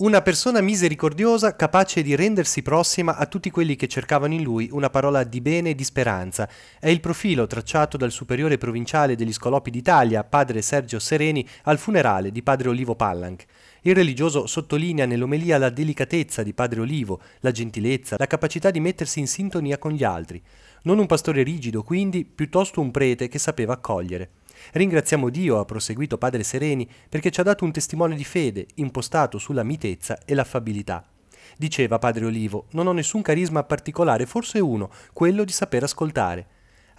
Una persona misericordiosa capace di rendersi prossima a tutti quelli che cercavano in lui una parola di bene e di speranza. È il profilo tracciato dal superiore provinciale degli Scolopi d'Italia, padre Sergio Sereni, al funerale di padre Olivo Pallanc. Il religioso sottolinea nell'omelia la delicatezza di padre Olivo, la gentilezza, la capacità di mettersi in sintonia con gli altri. Non un pastore rigido, quindi, piuttosto un prete che sapeva accogliere. Ringraziamo Dio, ha proseguito Padre Sereni, perché ci ha dato un testimone di fede, impostato sulla mitezza e l'affabilità. Diceva Padre Olivo, non ho nessun carisma particolare, forse uno, quello di saper ascoltare.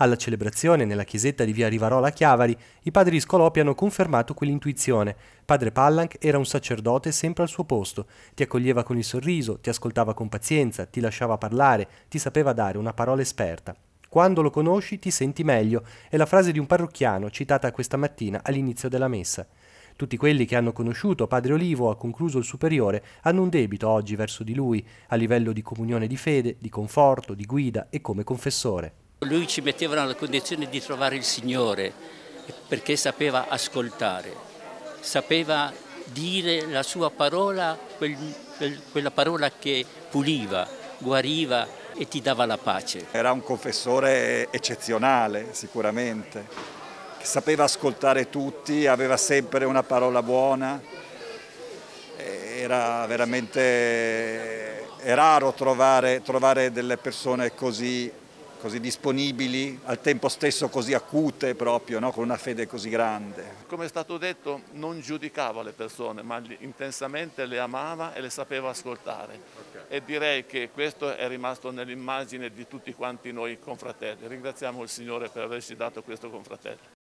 Alla celebrazione nella chiesetta di via Rivarola a Chiavari, i padri Scolopi hanno confermato quell'intuizione. Padre Pallanc era un sacerdote sempre al suo posto, ti accoglieva con il sorriso, ti ascoltava con pazienza, ti lasciava parlare, ti sapeva dare una parola esperta. Quando lo conosci ti senti meglio, è la frase di un parrocchiano citata questa mattina all'inizio della messa. Tutti quelli che hanno conosciuto Padre Olivo, ha concluso il superiore, hanno un debito oggi verso di lui, a livello di comunione di fede, di conforto, di guida e come confessore. Lui ci metteva nella condizione di trovare il Signore perché sapeva ascoltare, sapeva dire la sua parola, quel, quel, quella parola che puliva, guariva, e ti dava la pace. Era un confessore eccezionale sicuramente, che sapeva ascoltare tutti, aveva sempre una parola buona, era veramente è raro trovare, trovare delle persone così così disponibili, al tempo stesso così acute proprio, no? con una fede così grande. Come è stato detto, non giudicava le persone, ma intensamente le amava e le sapeva ascoltare. Okay. E direi che questo è rimasto nell'immagine di tutti quanti noi confratelli. Ringraziamo il Signore per averci dato questo confratello.